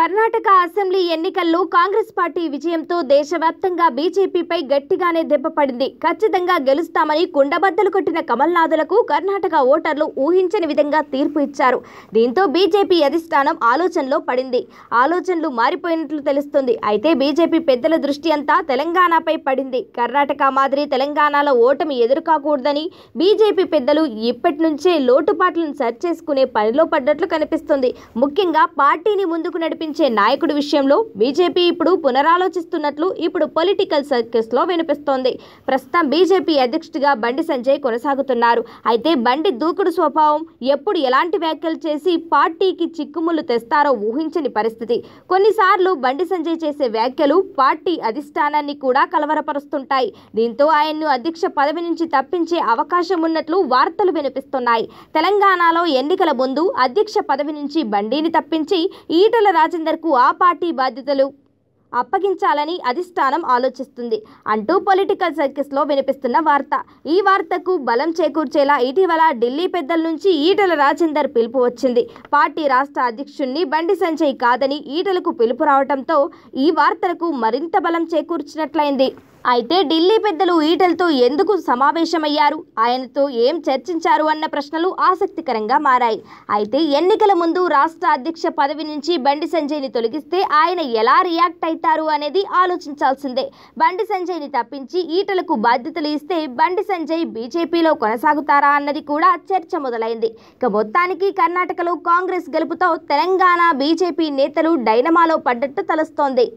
Karnataka assembly ఎన్నికల్లో Congress party విజయంతో దేశవ్యాప్తంగా బీజేపీపై గట్టిగానే దెబ్బపడింది ఖచ్చితంగా గెలుస్తామని కుండబద్దలు కొట్టిన కమల్నాథులకు కర్ణాటక ఓటర్లు ఊహించని విధంగా తీర్పు ఇచ్చారు దీంతో బీజేపీ అధిష్టానం ఆలోచనలో పడింది ఆలోచనలు మారిపోయినట్లు తెలుస్తుంది అయితే బీజేపీ పెద్దల దృష్టి అంతా తెలంగాణపై పడింది కర్ణాటక మాదిరి తెలంగాణలో ఓటమి ఎదురుకాకూడదని బీజేపీ పెద్దలు ఇప్పటి నుంచే లోటుపాట్లను సరిచేసుకునే చేసుకునే పనిలో పడ్డట్లు కనిపిస్తుంది ముఖ్యంగా పార్టీని ముందుకు నడిపించారు నడిపించే నాయకుడి విషయంలో బీజేపీ ఇప్పుడు పునరాలోచిస్తున్నట్లు ఇప్పుడు పొలిటికల్ సర్కిల్స్లో వినిపిస్తోంది ప్రస్తుతం బీజేపీ అధ్యక్షుడిగా బండి సంజయ్ కొనసాగుతున్నారు అయితే బండి దూకుడు స్వభావం ఎప్పుడు ఎలాంటి వ్యాఖ్యలు చేసి పార్టీకి చిక్కుములు తెస్తారో ఊహించని పరిస్థితి కొన్నిసార్లు బండి సంజయ్ చేసే వ్యాఖ్యలు పార్టీ అధిష్టానాన్ని కూడా కలవరపరుస్తుంటాయి దీంతో ఆయన్ను అధ్యక్ష పదవి నుంచి తప్పించే అవకాశం ఉన్నట్లు వార్తలు వినిపిస్తున్నాయి తెలంగాణలో ఎన్నికల ముందు అధ్యక్ష పదవి నుంచి బండిని తప్పించి ఈటల రాజ అమరీందర్కు ఆ పార్టీ బాధ్యతలు అప్పగించాలని అధిష్టానం ఆలోచిస్తుంది అంటూ పొలిటికల్ సర్కిల్స్లో వినిపిస్తున్న వార్త ఈ వార్తకు బలం చేకూర్చేలా ఇటీవల ఢిల్లీ పెద్దల నుంచి ఈటల రాజేందర్ పిలుపు వచ్చింది పార్టీ రాష్ట్ర అధ్యక్షుణ్ణి బండి సంజయ్ కాదని ఈటలకు పిలుపు రావడంతో ఈ వార్తలకు మరింత బలం చేకూర్చినట్లయింది అయితే ఢిల్లీ పెద్దలు ఈటలతో ఎందుకు సమావేశమయ్యారు ఆయనతో ఏం చర్చించారు అన్న ప్రశ్నలు ఆసక్తికరంగా మారాయి అయితే ఎన్నికల ముందు రాష్ట్ర అధ్యక్ష పదవి నుంచి బండి సంజయ్ని తొలగిస్తే ఆయన ఎలా రియాక్ట్ అవుతారు అనేది ఆలోచించాల్సిందే బండి సంజయ్ని తప్పించి ఈటలకు బాధ్యతలు ఇస్తే బండి సంజయ్ బీజేపీలో కొనసాగుతారా అన్నది కూడా చర్చ మొదలైంది ఇక మొత్తానికి కర్ణాటకలో కాంగ్రెస్ గెలుపుతో తెలంగాణ బీజేపీ నేతలు డైనమాలో పడ్డట్టు తలుస్తోంది